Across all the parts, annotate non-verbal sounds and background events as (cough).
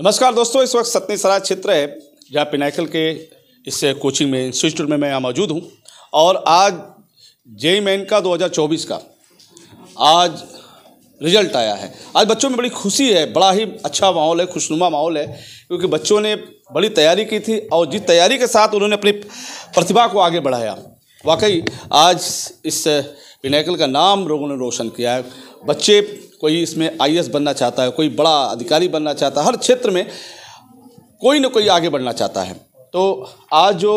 नमस्कार दोस्तों इस वक्त सतनी सराय क्षेत्र है जहाँ पिनाइकल के इस कोचिंग में इंस्टीट्यूट में मैं यहाँ मौजूद हूँ और आज जे मैन का 2024 का आज रिजल्ट आया है आज बच्चों में बड़ी खुशी है बड़ा ही अच्छा माहौल है खुशनुमा माहौल है क्योंकि बच्चों ने बड़ी तैयारी की थी और जिस तैयारी के साथ उन्होंने अपनी प्रतिभा को आगे बढ़ाया वाकई आज इस पिनाइकल का नाम लोगों ने रोशन किया है बच्चे कोई इसमें आई बनना चाहता है कोई बड़ा अधिकारी बनना चाहता है हर क्षेत्र में कोई ना कोई आगे बढ़ना चाहता है तो आज जो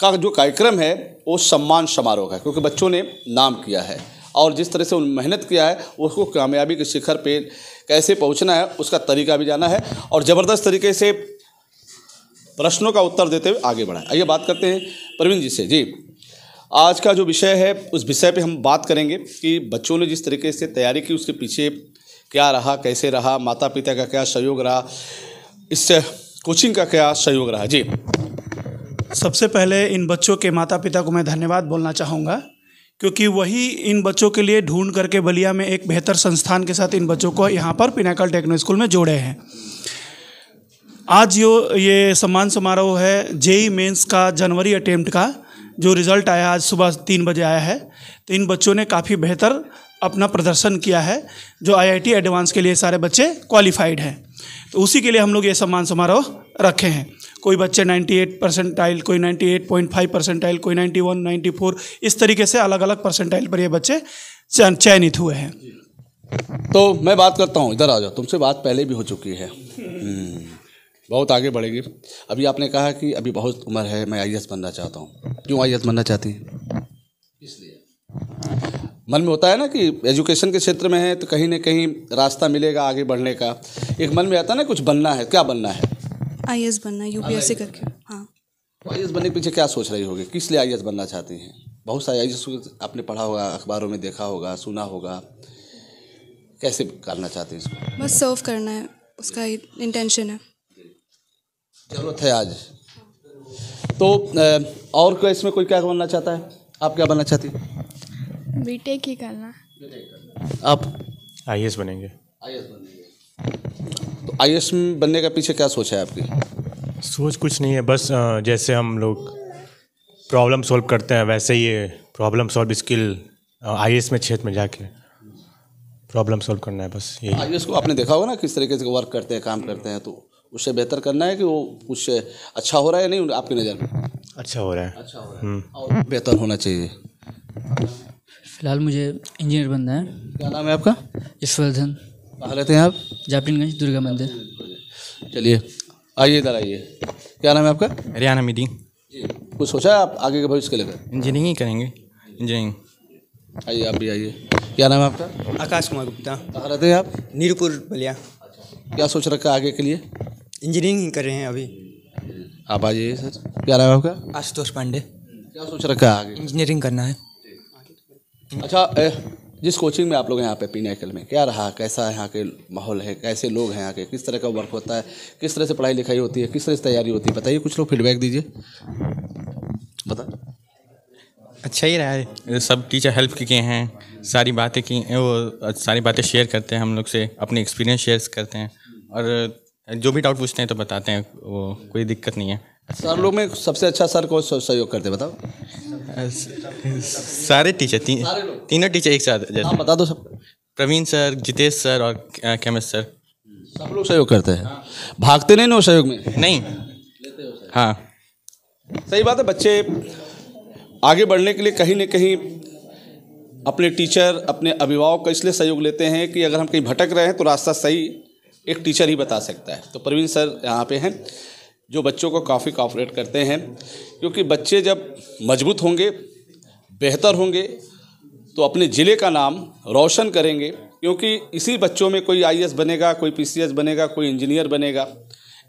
का जो कार्यक्रम है वो सम्मान समारोह है क्योंकि बच्चों ने नाम किया है और जिस तरह से उन मेहनत किया है उसको कामयाबी के शिखर पे कैसे पहुंचना है उसका तरीका भी जाना है और ज़बरदस्त तरीके से प्रश्नों का उत्तर देते हुए आगे बढ़ाएं आइए बात करते हैं प्रवीण जी से जी आज का जो विषय है उस विषय पे हम बात करेंगे कि बच्चों ने जिस तरीके से तैयारी की उसके पीछे क्या रहा कैसे रहा माता पिता का क्या सहयोग रहा इससे कोचिंग का क्या सहयोग रहा जी सबसे पहले इन बच्चों के माता पिता को मैं धन्यवाद बोलना चाहूँगा क्योंकि वही इन बच्चों के लिए ढूंढ करके बलिया में एक बेहतर संस्थान के साथ इन बच्चों को यहाँ पर पिनाकल टेक्नो स्कूल में जोड़े हैं आज यो ये सम्मान समारोह है जेई मेंस का जनवरी अटेम्प्ट का जो रिज़ल्ट आया आज सुबह तीन बजे आया है तो इन बच्चों ने काफ़ी बेहतर अपना प्रदर्शन किया है जो आईआईटी एडवांस के लिए सारे बच्चे क्वालिफाइड हैं तो उसी के लिए हम लोग ये सम्मान समारोह रखे हैं कोई बच्चे 98 परसेंटाइल कोई 98.5 परसेंटाइल कोई 91 94 इस तरीके से अलग अलग परसेंटाइल पर ये बच्चे चयनित हुए हैं तो मैं बात करता हूँ इधर आ जाओ तुमसे बात पहले भी हो चुकी है (laughs) हम्म। बहुत आगे बढ़ेगी अभी आपने कहा कि अभी बहुत उम्र है मैं आई बनना चाहता हूँ क्यों आई बनना चाहती हैं इसलिए मन में होता है ना कि एजुकेशन के क्षेत्र में है तो कहीं ना कहीं रास्ता मिलेगा आगे बढ़ने का एक मन में आता है ना कुछ बनना है क्या बनना है आई बनना यू पी करके हाँ आई तो बनने के पीछे क्या सोच रही होगी किस लिए आई बनना चाहती हैं बहुत सारे आई आपने पढ़ा होगा अखबारों में देखा होगा सुना होगा कैसे करना चाहते हैं इसको बस सर्व करना है उसका इंटेंशन है जरूरत है आज तो और क्या इसमें कोई क्या बनना चाहता है आप क्या बनना चाहती बीटेक e ही करना आप आई बनेंगे आई बनेंगे तो आई एस बनने का पीछे क्या सोच है आपकी सोच कुछ नहीं है बस जैसे हम लोग प्रॉब्लम सॉल्व करते हैं वैसे ही प्रॉब्लम सॉल्व स्किल आई में क्षेत्र में जाके प्रॉब्लम सॉल्व करना है बस यही आई को आपने देखा होगा ना किस तरीके से वर्क करते हैं काम करते हैं तो उससे बेहतर करना है कि वो उससे अच्छा हो रहा है नहीं आपकी नज़र में अच्छा हो रहा है अच्छा हो रहा है हम्म। और बेहतर होना चाहिए फिलहाल मुझे इंजीनियर बनना है क्या नाम है आपका यशवर्धन कहा रहते हैं आप जापिनगंज दुर्गा मंदिर चलिए आइए इधर आइए क्या नाम है आपका रियाना मीदी कुछ सोचा है आप आगे के भविष्य के लेकर इंजीनियरिंग ही करेंगे इंजीनियरिंग आइए आप भी आइए क्या नाम है आपका आकाश कुमार गुप्ता कहा रहते हैं आप नीरपुर बलिया अच्छा। क्या सोच रखा है आगे के लिए इंजीनियरिंग कर रहे हैं अभी आप आ जाइए सर क्या नाम है आपका आशुतोष पांडे क्या सोच रखा है आगे इंजीनियरिंग करना है अच्छा ए, जिस कोचिंग में आप लोग यहाँ पे पिनाकल में क्या रहा कैसा यहाँ के माहौल है कैसे लोग हैं यहाँ के किस तरह का वर्क होता है किस तरह से पढ़ाई लिखाई होती है किस तरह से तैयारी होती है बताइए कुछ लोग फीडबैक दीजिए बता अच्छा ही रहा है सब टीचर हेल्प किए हैं सारी बातें की वो सारी बातें शेयर करते हैं हम लोग से अपने एक्सपीरियंस शेयर करते हैं और जो भी डाउट पूछते हैं तो बताते हैं वो कोई दिक्कत नहीं है सर लोग में सबसे अच्छा सर को सहयोग करते बताओ सारे टीचर तीन तीनों टीचर एक साथ हाँ बता दो सब प्रवीण सर जितेश सर और केमिस्ट सर सब लोग सहयोग करते हैं भागते नहीं ना सहयोग में नहीं हाँ सही बात है बच्चे आगे बढ़ने के लिए कहीं ना कहीं अपने टीचर अपने अभिभावक का इसलिए सहयोग लेते हैं कि अगर हम कहीं भटक रहे हैं तो रास्ता सही एक टीचर ही बता सकता है तो प्रवीण सर यहाँ पे हैं जो बच्चों को काफ़ी कॉपरेट करते हैं क्योंकि बच्चे जब मजबूत होंगे बेहतर होंगे तो अपने ज़िले का नाम रोशन करेंगे क्योंकि इसी बच्चों में कोई आईएएस बनेगा कोई पीसीएस बनेगा कोई इंजीनियर बनेगा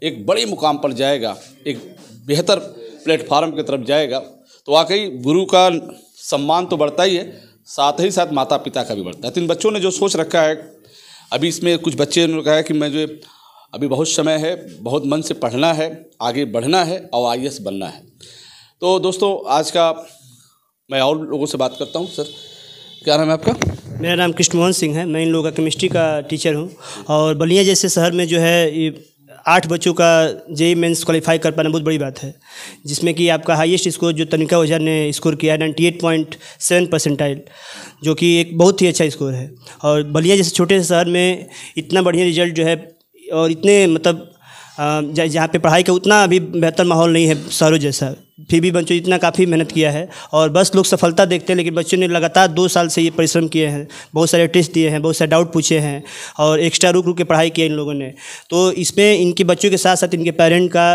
एक बड़े मुकाम पर जाएगा एक बेहतर प्लेटफार्म की तरफ जाएगा तो वाकई गुरु का सम्मान तो बढ़ता ही है साथ ही साथ माता पिता का भी बढ़ता है तो इन बच्चों ने जो सोच रखा है अभी इसमें कुछ बच्चे ने कहा कि मैं जो अभी बहुत समय है बहुत मन से पढ़ना है आगे बढ़ना है और आई बनना है तो दोस्तों आज का मैं और लोगों से बात करता हूँ सर क्या नाम है आपका मेरा नाम कृष्ण सिंह है मैं इन लोगों का केमिस्ट्री का टीचर हूँ और बलिया जैसे शहर में जो है आठ बच्चों का जेई मेंस क्वालिफाई कर पाना बहुत बड़ी बात है जिसमें कि आपका हाईएस्ट स्कोर जो तनिका ओझा ने स्कोर किया है ninety eight point seven percentile जो कि एक बहुत ही अच्छा स्कोर है और बलिया जैसे छोटे से शहर में इतना बढ़िया रिजल्ट जो है और इतने मतलब जहाँ पे पढ़ाई का उतना अभी बेहतर माहौल नहीं है शहरों जैसा फिर भी बच्चों इतना काफ़ी मेहनत किया है और बस लोग सफलता देखते हैं लेकिन बच्चों ने लगातार दो साल से ये परिश्रम किए हैं बहुत सारे टेस्ट दिए हैं बहुत सारे डाउट पूछे हैं और एक्स्ट्रा रुक रुक के पढ़ाई किया इन लोगों ने तो इसमें इनके बच्चों के साथ साथ इनके पेरेंट का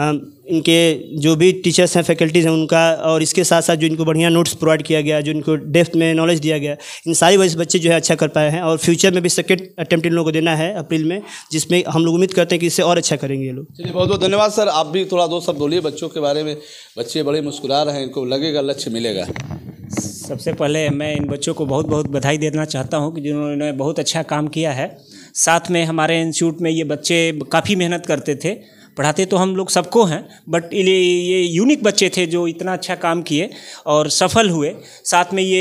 इनके जो भी टीचर्स हैं फैकल्टीज़ हैं उनका और इसके साथ साथ जो इनको बढ़िया नोट्स प्रोवाइड किया गया जो इनको डेप्थ में नॉलेज दिया गया इन सारी वजह से बच्चे जो है अच्छा कर पाए हैं और फ्यूचर में भी सेकेंड अटैम्प्ट इन लोगों को देना है अप्रैल में जिसमें हम लोग उम्मीद करते हैं कि इससे और अच्छा करेंगे ये लोग चलिए बहुत बहुत धन्यवाद सर आप भी थोड़ा दो सब बोलिए बच्चों के बारे में बच्चे बड़े मुस्कुरा रहे हैं इनको लगेगा लक्ष्य मिलेगा सबसे पहले मैं इन बच्चों को बहुत बहुत बधाई देना चाहता हूँ कि जिन्होंने बहुत अच्छा काम किया है साथ में हमारे इंस्टीट्यूट में ये बच्चे काफ़ी मेहनत करते थे पढ़ाते तो हम लोग सबको हैं बट ये यूनिक बच्चे थे जो इतना अच्छा काम किए और सफल हुए साथ में ये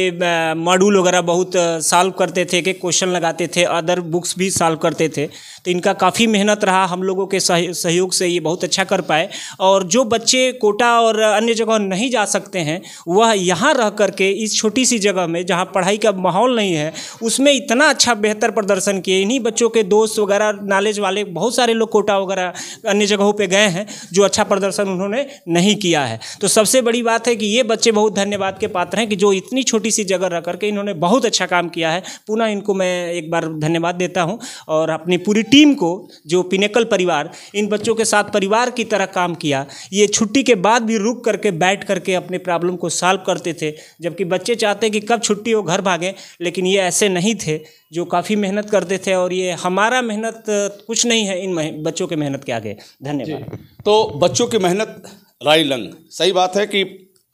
मॉड्यूल वगैरह बहुत सॉल्व करते थे कि क्वेश्चन लगाते थे अदर बुक्स भी सॉल्व करते थे तो इनका काफ़ी मेहनत रहा हम लोगों के सहयोग से ये बहुत अच्छा कर पाए और जो बच्चे कोटा और अन्य जगह नहीं जा सकते हैं वह यहाँ रह करके इस छोटी सी जगह में जहाँ पढ़ाई का माहौल नहीं है उसमें इतना अच्छा बेहतर प्रदर्शन किए इन्हीं बच्चों के दोस्त वगैरह नॉलेज वाले बहुत सारे लोग कोटा वगैरह अन्य जगह जगहों पे गए हैं जो अच्छा प्रदर्शन उन्होंने नहीं किया है तो सबसे बड़ी बात है कि ये बच्चे बहुत धन्यवाद के पात्र हैं कि जो इतनी छोटी सी जगह रह करके इन्होंने बहुत अच्छा काम किया है पुनः इनको मैं एक बार धन्यवाद देता हूँ और अपनी पूरी टीम को जो पिनेकल परिवार इन बच्चों के साथ परिवार की तरह काम किया ये छुट्टी के बाद भी रुक करके बैठ करके अपने प्रॉब्लम को सॉल्व करते थे जबकि बच्चे चाहते कि कब छुट्टी हो घर भागें लेकिन ये ऐसे नहीं थे जो काफ़ी मेहनत करते थे और ये हमारा मेहनत कुछ नहीं है इन बच्चों के मेहनत के आगे धन्यवाद तो बच्चों की मेहनत राई लंग सही बात है कि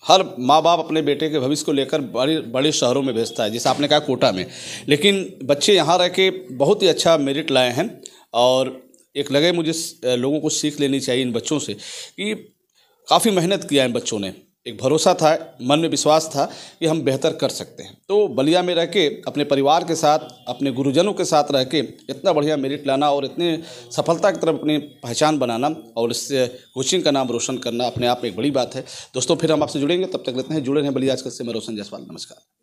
हर माँ बाप अपने बेटे के भविष्य को लेकर बड़े बड़े शहरों में भेजता है जैसे आपने कहा कोटा में लेकिन बच्चे यहाँ रह के बहुत ही अच्छा मेरिट लाए हैं और एक लगे मुझे लोगों को सीख लेनी चाहिए इन बच्चों से कि काफ़ी मेहनत किया है इन बच्चों ने एक भरोसा था मन में विश्वास था कि हम बेहतर कर सकते हैं तो बलिया में रह के अपने परिवार के साथ अपने गुरुजनों के साथ रह के इतना बढ़िया मेरिट लाना और इतने सफलता की तरफ अपनी पहचान बनाना और इससे कोचिंग का नाम रोशन करना अपने आप में एक बड़ी बात है दोस्तों फिर हम आपसे जुड़ेंगे तब तक लेते हैं जुड़े हैं बलिया आजकल से मैं रोशन जायसवाल नमस्कार